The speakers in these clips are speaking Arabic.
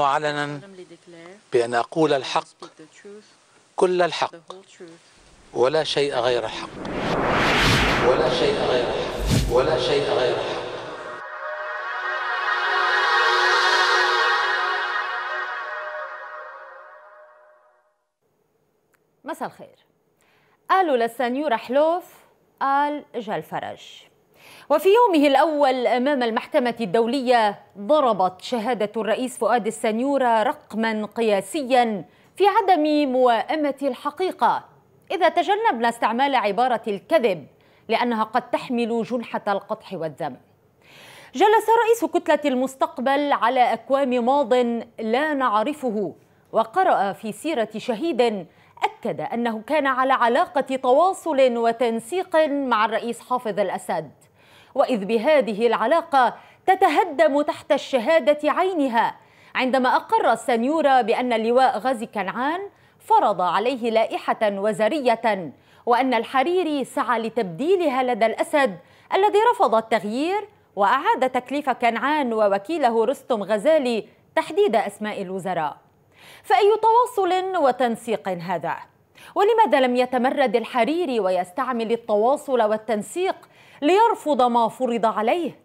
معلنا بأن أقول الحق كل الحق ولا شيء غير الحق ولا شيء غير الحق ولا شيء غير الحق مساء الخير قالوا للسنيور حلوف قال اجا الفرج وفي يومه الأول أمام المحكمة الدولية ضربت شهادة الرئيس فؤاد السنيورة رقما قياسيا في عدم موائمة الحقيقة إذا تجنبنا استعمال عبارة الكذب لأنها قد تحمل جنحة القطح والذم جلس رئيس كتلة المستقبل على أكوام ماض لا نعرفه وقرأ في سيرة شهيد أكد أنه كان على علاقة تواصل وتنسيق مع الرئيس حافظ الأسد وإذ بهذه العلاقة تتهدم تحت الشهادة عينها عندما أقر السنيورة بأن اللواء غازي كنعان فرض عليه لائحة وزرية وأن الحريري سعى لتبديلها لدى الأسد الذي رفض التغيير وأعاد تكليف كنعان ووكيله رستم غزالي تحديد أسماء الوزراء فأي تواصل وتنسيق هذا؟ ولماذا لم يتمرد الحريري ويستعمل التواصل والتنسيق ليرفض ما فرض عليه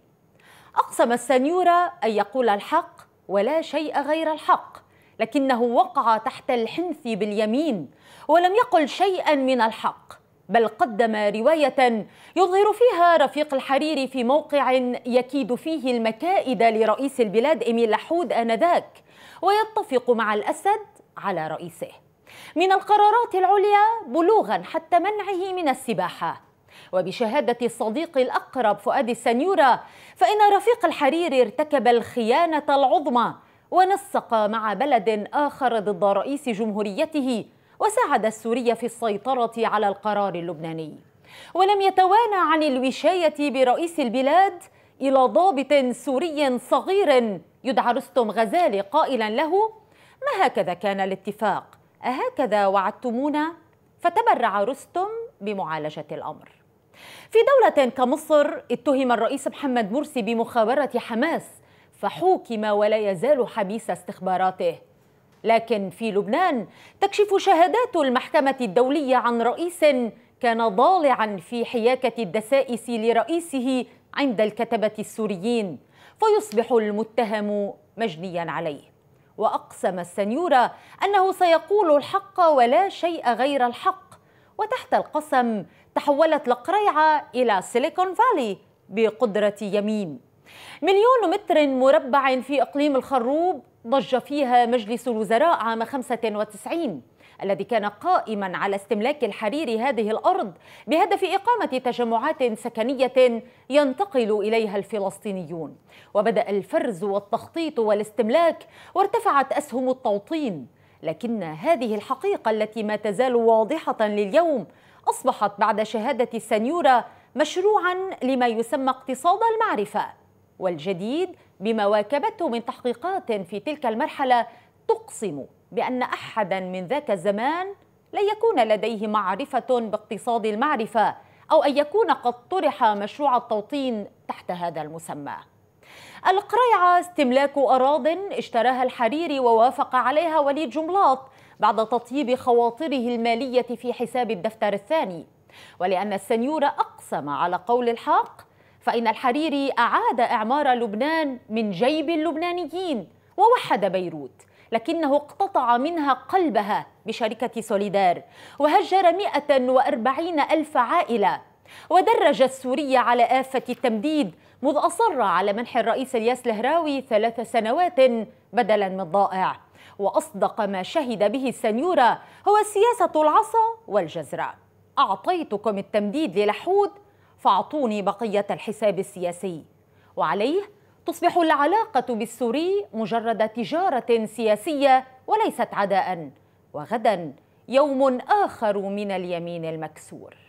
أقسم السنيورة أن يقول الحق ولا شيء غير الحق لكنه وقع تحت الحنث باليمين ولم يقل شيئا من الحق بل قدم رواية يظهر فيها رفيق الحريري في موقع يكيد فيه المكائد لرئيس البلاد إميل لحود آنذاك ويتفق مع الأسد على رئيسه من القرارات العليا بلوغا حتى منعه من السباحة وبشهادة الصديق الأقرب فؤاد السنيورة فإن رفيق الحريري ارتكب الخيانة العظمى ونسق مع بلد آخر ضد رئيس جمهوريته وساعد السورية في السيطرة على القرار اللبناني ولم يتوانى عن الوشاية برئيس البلاد إلى ضابط سوري صغير يدعى رستم غزالي قائلا له ما هكذا كان الاتفاق أهكذا وعدتمونا فتبرع رستم بمعالجة الأمر في دولة كمصر اتهم الرئيس محمد مرسي بمخابرة حماس فحوكم ولا يزال حبيس استخباراته لكن في لبنان تكشف شهادات المحكمة الدولية عن رئيس كان ضالعا في حياكة الدسائس لرئيسه عند الكتبة السوريين فيصبح المتهم مجنيا عليه وأقسم السنيورة أنه سيقول الحق ولا شيء غير الحق وتحت القسم تحولت القريعة إلى سيليكون فالي بقدرة يمين مليون متر مربع في إقليم الخروب ضج فيها مجلس الوزراء عام 95 الذي كان قائما على استملاك الحرير هذه الارض بهدف اقامه تجمعات سكنيه ينتقل اليها الفلسطينيون وبدا الفرز والتخطيط والاستملاك وارتفعت اسهم التوطين لكن هذه الحقيقة التي ما تزال واضحة لليوم أصبحت بعد شهادة السنيورة مشروعا لما يسمى اقتصاد المعرفة والجديد بما واكبته من تحقيقات في تلك المرحلة تقسم بأن أحدا من ذاك الزمان لن يكون لديه معرفة باقتصاد المعرفة أو أن يكون قد طرح مشروع التوطين تحت هذا المسمى القريعة استملاك أراض اشتراها الحريري ووافق عليها وليد جملاط بعد تطييب خواطره المالية في حساب الدفتر الثاني ولأن السنيور أقسم على قول الحق فإن الحريري أعاد إعمار لبنان من جيب اللبنانيين ووحد بيروت لكنه اقتطع منها قلبها بشركة سوليدار وهجر 140 ألف عائلة ودرجت سوريا على آفة التمديد مذ أصر على منح الرئيس الياس الهراوي ثلاث سنوات بدلا من ضائع وأصدق ما شهد به السنيورة هو سياسة العصا والجزرة أعطيتكم التمديد للحود فاعطوني بقية الحساب السياسي وعليه تصبح العلاقة بالسوري مجرد تجارة سياسية وليست عداء وغدا يوم آخر من اليمين المكسور